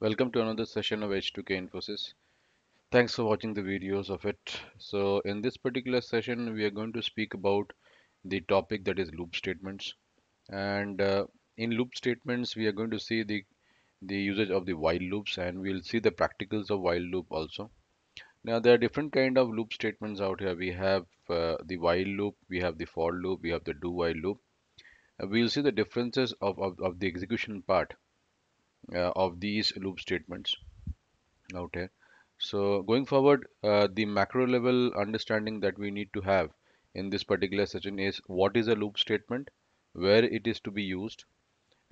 welcome to another session of h2k infosys thanks for watching the videos of it so in this particular session we are going to speak about the topic that is loop statements and uh, in loop statements we are going to see the the usage of the while loops and we'll see the practicals of while loop also now there are different kind of loop statements out here we have uh, the while loop we have the for loop we have the do while loop uh, we'll see the differences of, of, of the execution part uh, of these loop statements out here so going forward uh, the macro level understanding that we need to have in this particular session is what is a loop statement where it is to be used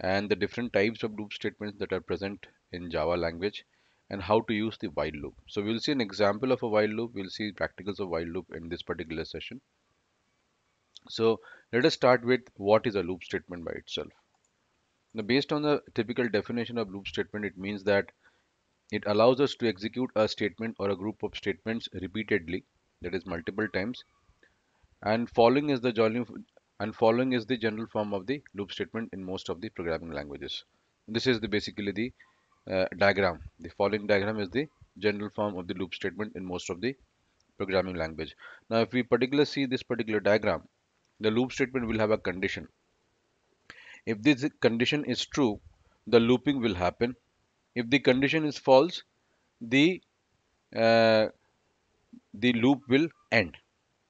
and the different types of loop statements that are present in java language and how to use the while loop so we'll see an example of a while loop we'll see practicals of while loop in this particular session so let us start with what is a loop statement by itself now based on the typical definition of loop statement, it means that it allows us to execute a statement or a group of statements repeatedly, that is multiple times. And following is the and following is the general form of the loop statement in most of the programming languages. This is the basically the uh, diagram. The following diagram is the general form of the loop statement in most of the programming language. Now if we particularly see this particular diagram, the loop statement will have a condition if this condition is true, the looping will happen. If the condition is false, the uh, the loop will end.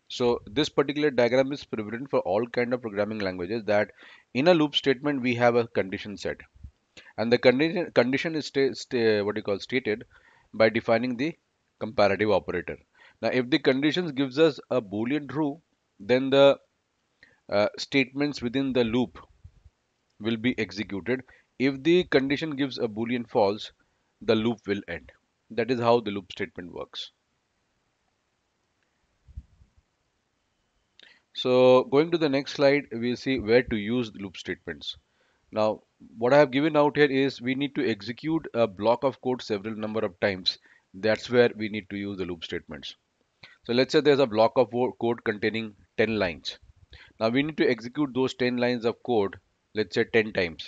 So this particular diagram is prevalent for all kind of programming languages that in a loop statement we have a condition set and the condition condition is what you call stated by defining the comparative operator. Now if the conditions gives us a boolean true then the uh, statements within the loop will be executed. If the condition gives a boolean false, the loop will end. That is how the loop statement works. So going to the next slide, we'll see where to use loop statements. Now, what I have given out here is we need to execute a block of code several number of times. That's where we need to use the loop statements. So let's say there's a block of code containing 10 lines. Now we need to execute those 10 lines of code let's say 10 times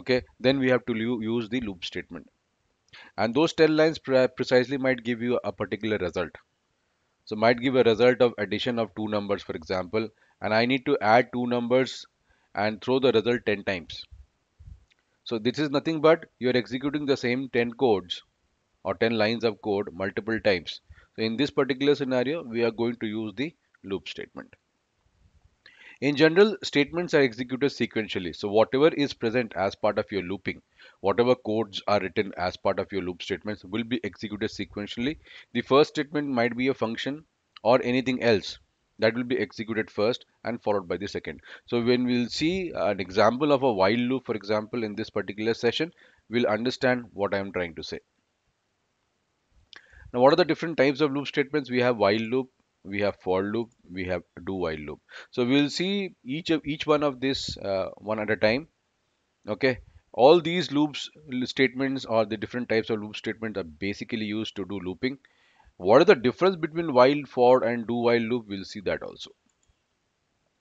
okay then we have to use the loop statement and those 10 lines pre precisely might give you a particular result so might give a result of addition of two numbers for example and I need to add two numbers and throw the result 10 times so this is nothing but you're executing the same 10 codes or 10 lines of code multiple times so in this particular scenario we are going to use the loop statement in general, statements are executed sequentially. So whatever is present as part of your looping, whatever codes are written as part of your loop statements will be executed sequentially. The first statement might be a function or anything else that will be executed first and followed by the second. So when we'll see an example of a while loop, for example, in this particular session, we'll understand what I'm trying to say. Now, what are the different types of loop statements? We have while loop, we have for loop we have do while loop so we will see each of each one of this uh, one at a time okay all these loops statements or the different types of loop statements are basically used to do looping what is the difference between while for and do while loop we'll see that also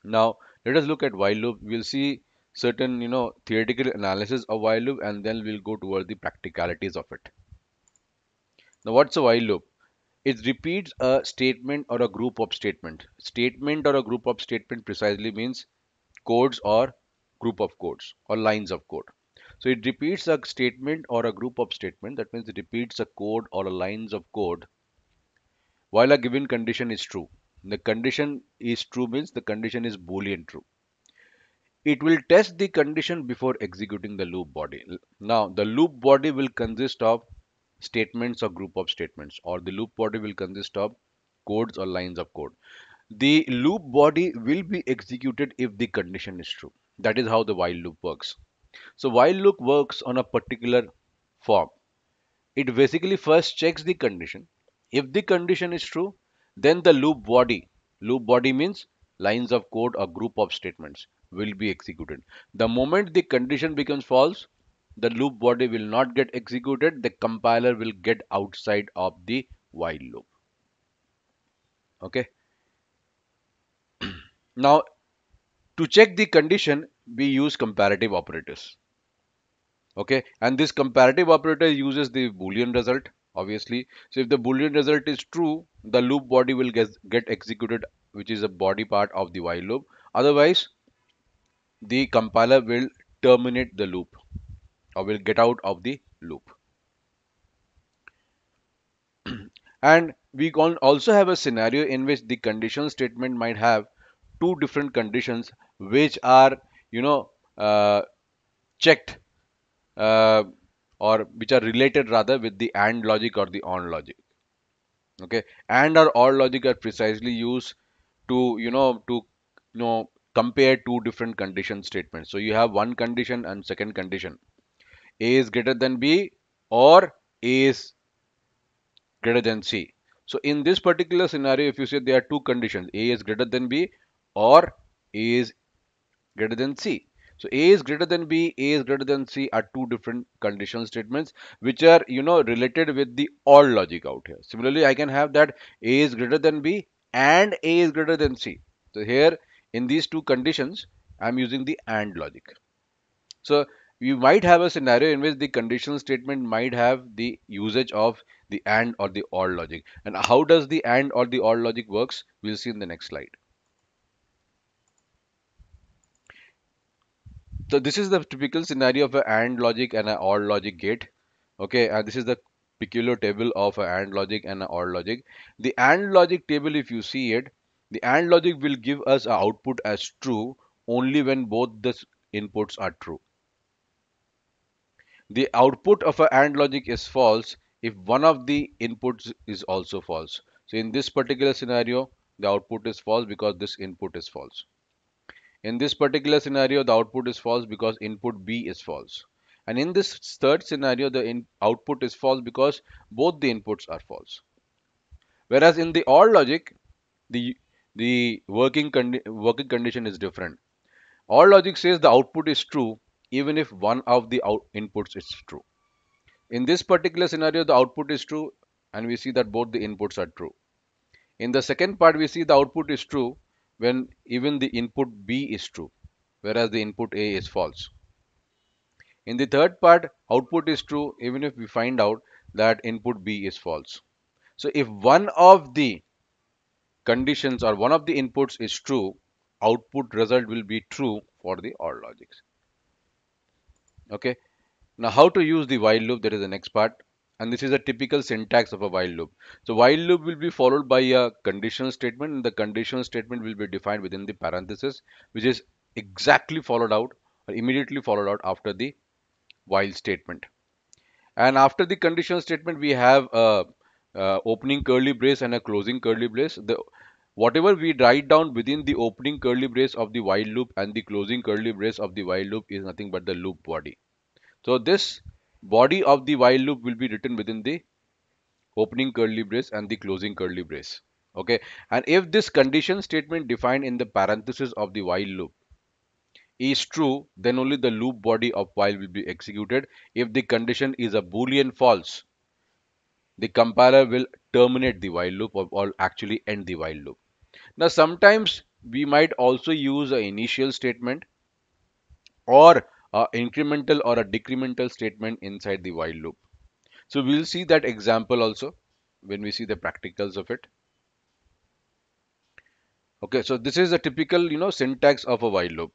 now let us look at while loop we'll see certain you know theoretical analysis of while loop and then we'll go toward the practicalities of it now what's a while loop it repeats a statement or a group of statement. Statement or a group of statement precisely means codes or group of codes or lines of code. So it repeats a statement or a group of statement. That means it repeats a code or a lines of code while a given condition is true. The condition is true means the condition is boolean true. It will test the condition before executing the loop body. Now the loop body will consist of statements or group of statements or the loop body will consist of codes or lines of code. The loop body will be executed if the condition is true. That is how the while loop works. So while loop works on a particular form. It basically first checks the condition. If the condition is true, then the loop body, loop body means lines of code or group of statements will be executed. The moment the condition becomes false, the loop body will not get executed. The compiler will get outside of the while loop. Okay. now, to check the condition, we use comparative operators. Okay. And this comparative operator uses the Boolean result, obviously. So if the Boolean result is true, the loop body will get, get executed, which is a body part of the while loop. Otherwise, the compiler will terminate the loop or will get out of the loop. and we can also have a scenario in which the conditional statement might have two different conditions which are you know uh, checked uh, or which are related rather with the AND logic or the ON logic okay AND or OR logic are precisely used to you know to you know compare two different condition statements so you have one condition and second condition a is greater than B or A is greater than C. So in this particular scenario, if you say there are two conditions, A is greater than B or A is greater than C. So A is greater than B, A is greater than C are two different conditional statements which are, you know, related with the OR logic out here. Similarly, I can have that A is greater than B and A is greater than C. So here in these two conditions, I'm using the AND logic. So you might have a scenario in which the conditional statement might have the usage of the AND or the OR logic. And how does the AND or the OR logic works? We'll see in the next slide. So this is the typical scenario of an AND logic and an OR logic gate. Okay, and this is the peculiar table of an AND logic and an OR logic. The AND logic table, if you see it, the AND logic will give us an output as true only when both the inputs are true the output of a AND logic is false if one of the inputs is also false. So in this particular scenario, the output is false because this input is false. In this particular scenario, the output is false because input B is false. And in this third scenario, the output is false because both the inputs are false. Whereas in the OR logic, the, the working, condi working condition is different. OR logic says the output is true even if one of the inputs is true. In this particular scenario, the output is true and we see that both the inputs are true. In the second part, we see the output is true when even the input B is true, whereas the input A is false. In the third part, output is true even if we find out that input B is false. So if one of the conditions or one of the inputs is true, output result will be true for the OR logics okay now how to use the while loop that is the next part and this is a typical syntax of a while loop so while loop will be followed by a conditional statement and the conditional statement will be defined within the parenthesis which is exactly followed out or immediately followed out after the while statement and after the conditional statement we have a, a opening curly brace and a closing curly brace the Whatever we write down within the opening curly brace of the while loop and the closing curly brace of the while loop is nothing but the loop body. So this body of the while loop will be written within the opening curly brace and the closing curly brace. Okay. And if this condition statement defined in the parenthesis of the while loop is true, then only the loop body of while will be executed. If the condition is a boolean false, the compiler will terminate the while loop or, or actually end the while loop. Now, sometimes we might also use an initial statement or a incremental or a decremental statement inside the while loop. So we'll see that example also when we see the practicals of it. Okay, so this is a typical, you know, syntax of a while loop.